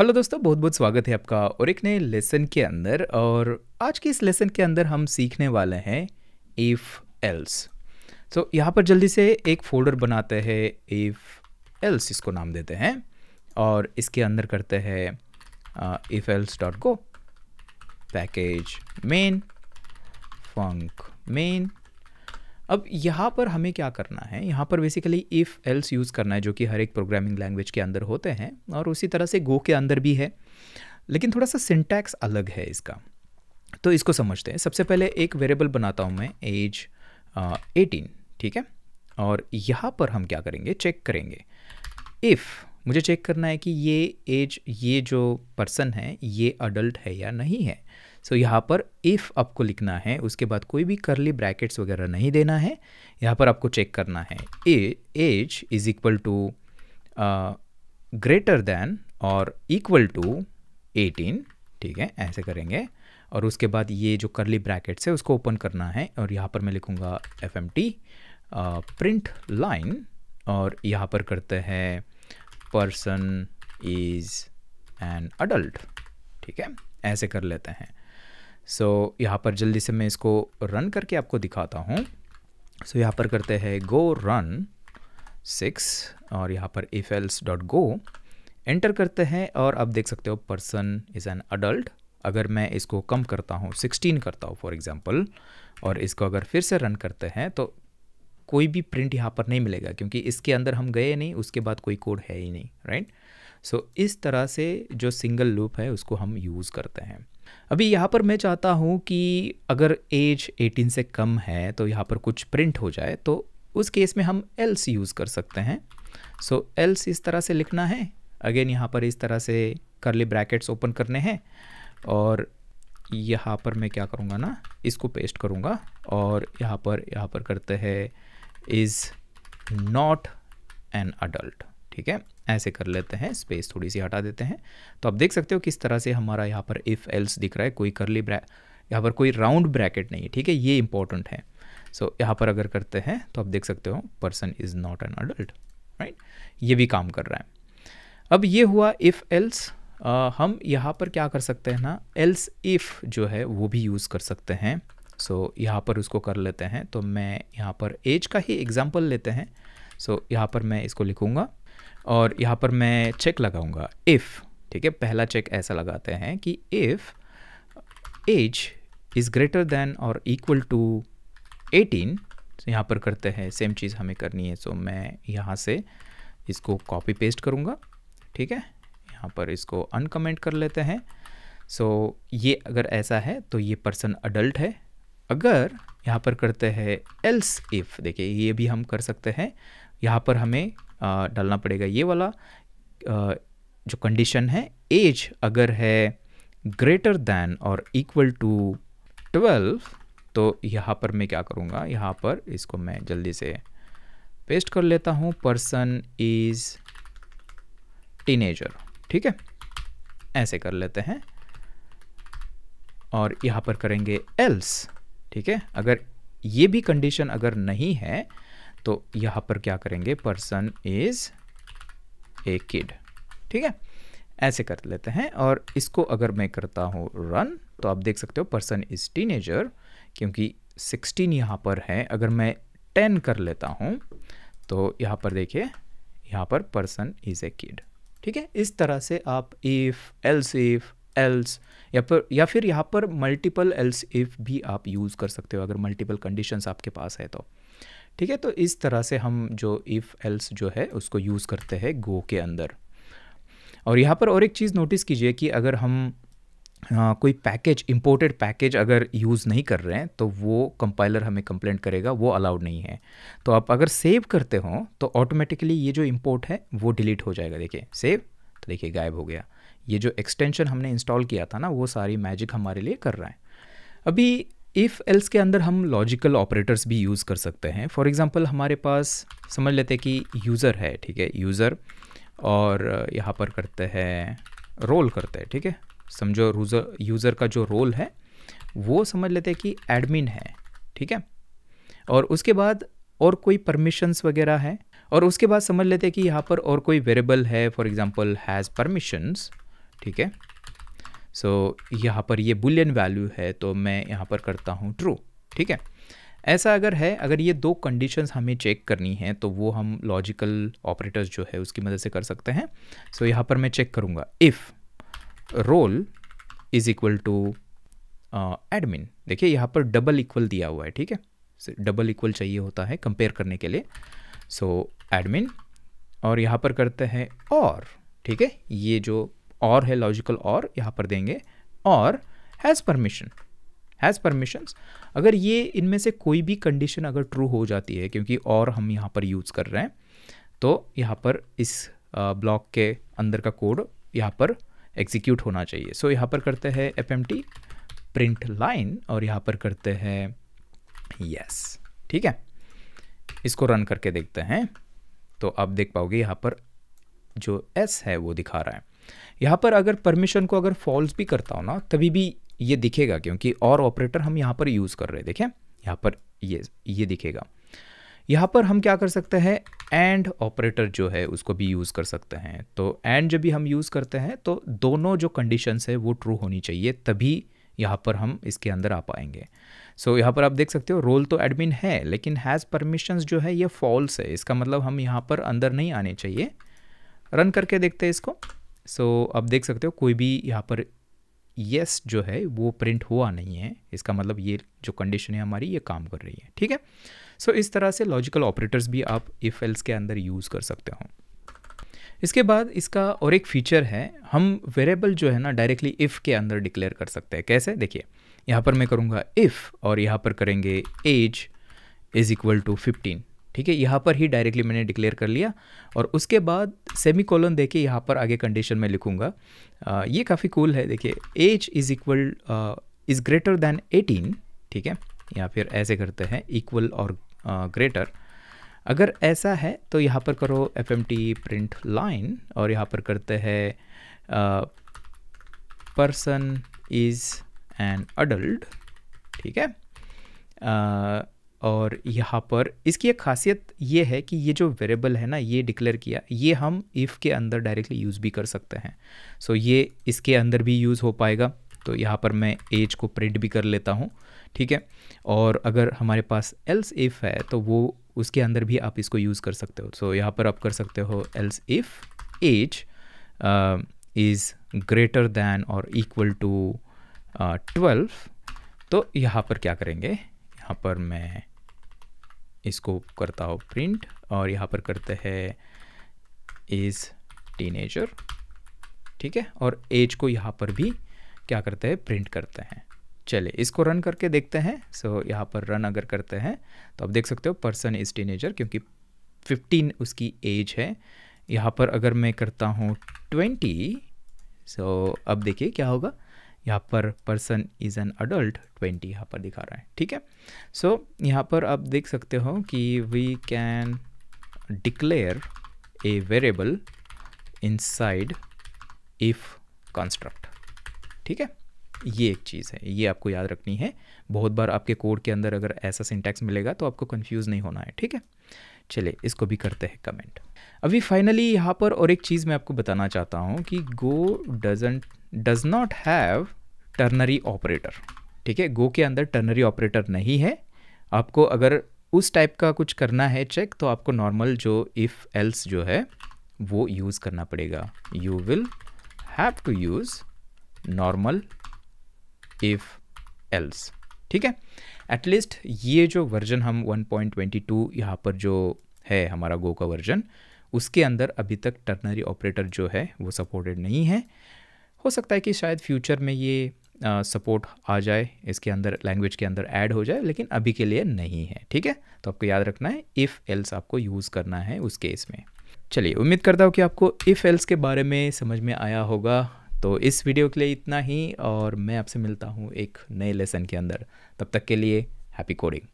Hello दोस्तों बहुत बहुत स्वागत है आपका और एक नए लेसन के अंदर और आज के इस लेसन के अंदर हम सीखने वाले हैं इफ़ एल्स तो यहाँ पर जल्दी से एक फोल्डर बनाते हैं इफ़ एल्स इसको नाम देते हैं और इसके अंदर करते हैं if else dot go package main func main अब यहाँ पर हमें क्या करना है यहाँ पर बेसिकली इफ़ एल्स यूज़ करना है जो कि हर एक प्रोग्रामिंग लैंग्वेज के अंदर होते हैं और उसी तरह से गो के अंदर भी है लेकिन थोड़ा सा सिंटैक्स अलग है इसका तो इसको समझते हैं सबसे पहले एक वेरिएबल बनाता हूँ मैं एज एटीन uh, ठीक है और यहाँ पर हम क्या करेंगे चेक करेंगे इफ़ मुझे चेक करना है कि ये एज ये जो पर्सन है ये अडल्ट है या नहीं है सो so, यहाँ पर इफ़ आपको लिखना है उसके बाद कोई भी करली ब्रैकेट्स वगैरह नहीं देना है यहाँ पर आपको चेक करना है a age is equal to greater than और इक्वल टू 18 ठीक है ऐसे करेंगे और उसके बाद ये जो करली ब्रैकेट्स है उसको ओपन करना है और यहाँ पर मैं लिखूँगा F M T print line और यहाँ पर करते हैं पर्सन इज़ एन अडल्ट ठीक है ऐसे कर लेते हैं सो so, यहाँ पर जल्दी से मैं इसको रन करके आपको दिखाता हूँ सो so, यहाँ पर करते हैं गो रन सिक्स और यहाँ पर if else dot go enter करते हैं और आप देख सकते हो पर्सन इज़ एन अडल्ट अगर मैं इसको कम करता हूँ सिक्सटीन करता हूँ फॉर एग्ज़ाम्पल और इसको अगर फिर से रन करते हैं तो कोई भी प्रिंट यहाँ पर नहीं मिलेगा क्योंकि इसके अंदर हम गए नहीं उसके बाद कोई कोड है ही नहीं राइट right? सो so, इस तरह से जो सिंगल लूप है उसको हम यूज़ करते हैं अभी यहाँ पर मैं चाहता हूँ कि अगर एज 18 से कम है तो यहाँ पर कुछ प्रिंट हो जाए तो उस केस में हम एल्स यूज़ कर सकते हैं सो so, एल्स इस तरह से लिखना है अगेन यहाँ पर इस तरह से करली ब्रैकेट्स ओपन करने हैं और यहाँ पर मैं क्या करूँगा ना इसको पेस्ट करूँगा और यहाँ पर यहाँ पर करते हैं इज़ नॉट एन अडल्ट ठीक है ऐसे कर लेते हैं स्पेस थोड़ी सी हटा देते हैं तो आप देख सकते हो किस तरह से हमारा यहाँ पर इफ़ एल्स दिख रहा है कोई करली ब्रै यहाँ पर कोई राउंड ब्रैकेट नहीं है ठीक है ये इंपॉर्टेंट है सो so, यहाँ पर अगर करते हैं तो आप देख सकते हो person is not an adult right ये भी काम कर रहा है अब ये हुआ इफ़ एल्स हम यहाँ पर क्या कर सकते हैं ना एल्स इफ़ जो है वो भी यूज़ कर सकते हैं सो so, यहाँ पर उसको कर लेते हैं तो मैं यहाँ पर एज का ही एग्ज़ाम्पल लेते हैं सो so, यहाँ पर मैं इसको लिखूंगा और यहाँ पर मैं चेक लगाऊंगा इफ़ ठीक है पहला चेक ऐसा लगाते हैं कि if age is greater than और इक्वल टू 18 तो यहाँ पर करते हैं सेम चीज़ हमें करनी है सो तो मैं यहाँ से इसको कॉपी पेस्ट करूँगा ठीक है यहाँ पर इसको अनकमेंट कर लेते हैं सो so, ये अगर ऐसा है तो ये पर्सन अडल्ट है अगर यहाँ पर करते हैं एल्स इफ़ देखिए ये भी हम कर सकते हैं यहाँ पर हमें डालना पड़ेगा ये वाला जो कंडीशन है एज अगर है ग्रेटर दैन और इक्वल टू ट्वेल्व तो यहाँ पर मैं क्या करूँगा यहाँ पर इसको मैं जल्दी से पेस्ट कर लेता हूँ पर्सन इज़ टीनेजर ठीक है ऐसे कर लेते हैं और यहाँ पर करेंगे एल्स ठीक है अगर ये भी कंडीशन अगर नहीं है तो यहाँ पर क्या करेंगे पर्सन इज ए किड ठीक है ऐसे कर लेते हैं और इसको अगर मैं करता हूँ रन तो आप देख सकते हो पर्सन इज टीनेजर क्योंकि 16 यहाँ पर है अगर मैं 10 कर लेता हूँ तो यहाँ पर देखिए यहाँ पर पर्सन इज ए किड ठीक है इस तरह से आप इफ़ एल्स इफ़ एल्स या पर या फिर यहाँ पर मल्टीपल एल्स इफ़ भी आप यूज़ कर सकते हो अगर मल्टीपल कंडीशंस आपके पास है तो ठीक है तो इस तरह से हम जो इफ़ एल्स जो है उसको यूज़ करते हैं गो के अंदर और यहाँ पर और एक चीज़ नोटिस कीजिए कि अगर हम आ, कोई पैकेज इंपोर्टेड पैकेज अगर यूज़ नहीं कर रहे हैं तो वो कंपाइलर हमें कंप्लेंट करेगा वो अलाउड नहीं है तो आप अगर सेव करते हो तो ऑटोमेटिकली ये जो इम्पोर्ट है वो डिलीट हो जाएगा देखिए सेव तो देखिए गायब हो गया ये जो एक्सटेंशन हमने इंस्टॉल किया था ना वो सारी मैजिक हमारे लिए कर रहा है अभी इफ़ एल्स के अंदर हम लॉजिकल ऑपरेटर्स भी यूज़ कर सकते हैं फॉर एग्ज़ाम्पल हमारे पास समझ लेते हैं कि यूज़र है ठीक है यूज़र और यहाँ पर करते हैं रोल करते हैं ठीक है समझो रूज़र यूज़र का जो रोल है वो समझ लेते हैं कि एडमिन है ठीक है और उसके बाद और कोई परमिशंस वगैरह है और उसके बाद समझ लेते हैं कि यहाँ पर और कोई वेरेबल है फॉर एग्ज़ाम्पल हैज़ परमिशंस ठीक है सो so, यहाँ पर ये बुलियन वैल्यू है तो मैं यहाँ पर करता हूँ ट्रू ठीक है ऐसा अगर है अगर ये दो कंडीशंस हमें चेक करनी है तो वो हम लॉजिकल ऑपरेटर्स जो है उसकी मदद से कर सकते हैं सो so, यहाँ पर मैं चेक करूँगा if role is equal to admin देखिए यहाँ पर डबल इक्वल दिया हुआ है ठीक है डबल इक्वल चाहिए होता है कंपेयर करने के लिए सो so, एडमिन और यहाँ पर करते हैं और ठीक है ये जो और है लॉजिकल और यहाँ पर देंगे और हैज़ परमिशन हैज़ परमिशंस अगर ये इनमें से कोई भी कंडीशन अगर ट्रू हो जाती है क्योंकि और हम यहाँ पर यूज़ कर रहे हैं तो यहाँ पर इस ब्लॉक के अंदर का कोड यहाँ पर एग्जीक्यूट होना चाहिए सो so, यहाँ पर करते हैं F M T print line और यहाँ पर करते हैं यस ठीक है इसको रन करके देखते हैं तो आप देख पाओगे यहाँ पर जो एस है वो दिखा रहा है यहाँ पर अगर परमिशन को अगर फॉल्स भी करता हूँ ना तभी भी ये दिखेगा क्योंकि और ऑपरेटर हम यहाँ पर यूज़ कर रहे हैं देखें यहाँ पर ये ये दिखेगा यहाँ पर हम क्या कर सकते हैं एंड ऑपरेटर जो है उसको भी यूज़ कर सकते हैं तो एंड जब भी हम यूज़ करते हैं तो दोनों जो कंडीशंस है वो ट्रू होनी चाहिए तभी यहाँ पर हम इसके अंदर आ पाएंगे सो so, यहाँ पर आप देख सकते हो रोल तो एडमिन है लेकिन हैज़ परमिशंस जो है ये फॉल्स है इसका मतलब हम यहाँ पर अंदर नहीं आने चाहिए रन करके देखते हैं इसको सो so, अब देख सकते हो कोई भी यहाँ पर यस yes जो है वो प्रिंट हुआ नहीं है इसका मतलब ये जो कंडीशन है हमारी ये काम कर रही है ठीक है सो so, इस तरह से लॉजिकल ऑपरेटर्स भी आप इफ़ एल्स के अंदर यूज़ कर सकते हो इसके बाद इसका और एक फीचर है हम वेरिएबल जो है ना डायरेक्टली इफ़ के अंदर डिक्लेयर कर सकते हैं कैसे देखिए यहाँ पर मैं करूँगा इफ़ और यहाँ पर करेंगे age is equal to fifteen ठीक है यहाँ पर ही डायरेक्टली मैंने डिक्लेयर कर लिया और उसके बाद सेमी कॉलन दे के यहाँ पर आगे कंडीशन में लिखूँगा ये काफ़ी कूल है देखिए age is equal is greater than eighteen ठीक है या फिर ऐसे करते हैं इक्वल और ग्रेटर अगर ऐसा है तो यहाँ पर करो F M T print line और यहाँ पर करते हैं पर्सन इज़ एन अडल्ट ठीक है uh, और यहाँ पर इसकी एक खासियत ये है कि ये जो वेरेबल है ना ये डिक्लेयर किया ये हम इफ़ के अंदर डायरेक्टली यूज़ भी कर सकते हैं सो so ये इसके अंदर भी यूज़ हो पाएगा तो यहाँ पर मैं एज को प्रिंट भी कर लेता हूँ ठीक है और अगर हमारे पास एल्स इफ़ है तो वो उसके अंदर भी आप इसको यूज़ कर सकते हो सो so यहाँ पर आप कर सकते हो else if age is greater than और इक्वल टू ट्वेल्व तो यहाँ पर क्या करेंगे यहाँ पर मैं इसको करता हो प्रिंट और यहाँ पर करते हैं इज़ टीनेजर ठीक है और एज को यहाँ पर भी क्या करते हैं प्रिंट करते हैं चले इसको रन करके देखते हैं सो so, यहाँ पर रन अगर करते हैं तो आप देख सकते हो पर्सन इज़ टीनेजर क्योंकि 15 उसकी एज है यहाँ पर अगर मैं करता हूँ 20 सो so, अब देखिए क्या होगा यहाँ पर person is an adult twenty यहाँ पर दिखा रहा है ठीक है सो so, यहाँ पर आप देख सकते हो कि we can declare a variable inside if construct ठीक है ये एक चीज़ है ये आपको याद रखनी है बहुत बार आपके कोड के अंदर अगर ऐसा सिंटैक्स मिलेगा तो आपको कंफ्यूज नहीं होना है ठीक है चलिए इसको भी करते हैं कमेंट अभी फाइनली यहाँ पर और एक चीज़ मैं आपको बताना चाहता हूँ कि Go doesn't does not have ternary operator ठीक है गो के अंदर टर्नरी ऑपरेटर नहीं है आपको अगर उस टाइप का कुछ करना है चेक तो आपको नॉर्मल जो इफ़ एल्स जो है वो यूज़ करना पड़ेगा you will have to use normal if else ठीक है एटलीस्ट ये जो वर्जन हम 1.22 यहाँ पर जो है हमारा गो का वर्जन उसके अंदर अभी तक टर्नरी ऑपरेटर जो है वो सपोर्टेड नहीं है हो सकता है कि शायद फ्यूचर में ये सपोर्ट आ जाए इसके अंदर लैंग्वेज के अंदर ऐड हो जाए लेकिन अभी के लिए नहीं है ठीक है तो आपको याद रखना है इफ़ एल्स आपको यूज़ करना है उस केस में चलिए उम्मीद करता हूँ कि आपको इफ़ एल्स के बारे में समझ में आया होगा तो इस वीडियो के लिए इतना ही और मैं आपसे मिलता हूँ एक नए लेसन के अंदर तब तक के लिए हैप्पी कोडिंग